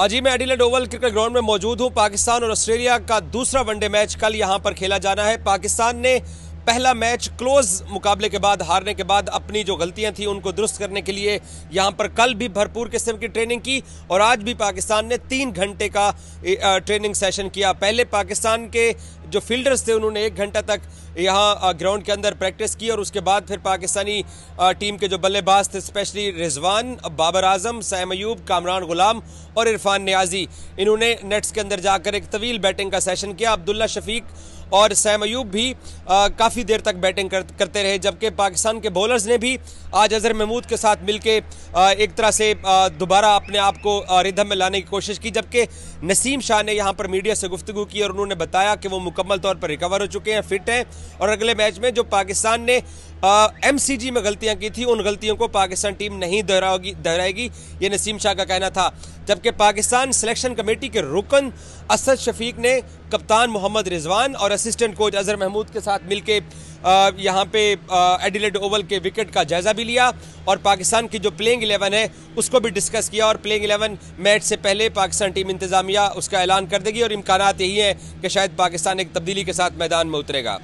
आज ही मैं Adelaide Oval cricket ground में मौजूद हूं पाकिस्तान और ऑस्ट्रेलिया का दूसरा वनडे मैच कल यहां पर खेला जाना है पाकिस्तान ने पहला मैच क्लोज मुकाबले के बाद हारने के बाद अपनी जो गलतियां थी उनको दुरुस्त करने के लिए यहां पर कल भी भरपूर किस्म की ट्रेनिंग की और आज भी पाकिस्तान ने तीन घंटे का ट्रेनिंग सेशन किया पहले पाकिस्तान के जो फील्डर्स थे उन्होंने एक घंटा तक यहाँ ग्राउंड के अंदर प्रैक्टिस की और उसके बाद फिर पाकिस्तानी टीम के जो बल्लेबाज थे स्पेशली रिजवान बाबर आजम सैम अयूब कामरान गुलाम और इरफान न्याजी इन्होंने नेट्स के अंदर जाकर एक तवील बैटिंग का सेशन किया अब्दुल्ला शफीक और सैम अयूब भी काफ़ी देर तक बैटिंग कर, करते रहे जबकि पाकिस्तान के बॉलर्स ने भी आज अजहर महमूद के साथ मिलके एक तरह से दोबारा अपने आप को रिधम में लाने की कोशिश की जबकि नसीम शाह ने यहाँ पर मीडिया से गुफ्तु की और उन्होंने बताया कि वो मुकाम मुकम्मल तौर पर रिकवर हो चुके हैं फिट हैं और अगले मैच में जो पाकिस्तान ने एम में गलतियां की थी उन गलतियों को पाकिस्तान टीम नहीं दोहराओगी दोहराएगी ये नसीम शाह का कहना था जबकि पाकिस्तान सिलेक्शन कमेटी के रुकन असद शफीक ने कप्तान मोहम्मद रिजवान और असिस्टेंट कोच अजहर महमूद के साथ मिलकर यहाँ पे एडिलेड ओवल के विकेट का जायज़ा भी लिया और पाकिस्तान की जो प्लेइंग एलेवन है उसको भी डिस्कस किया और प्लेइंग एलेवन मैच से पहले पाकिस्तान टीम इंतज़ामिया उसका ऐलान कर देगी और इम्कान यही हैं कि शायद पाकिस्तान एक तब्दीली के साथ मैदान में उतरेगा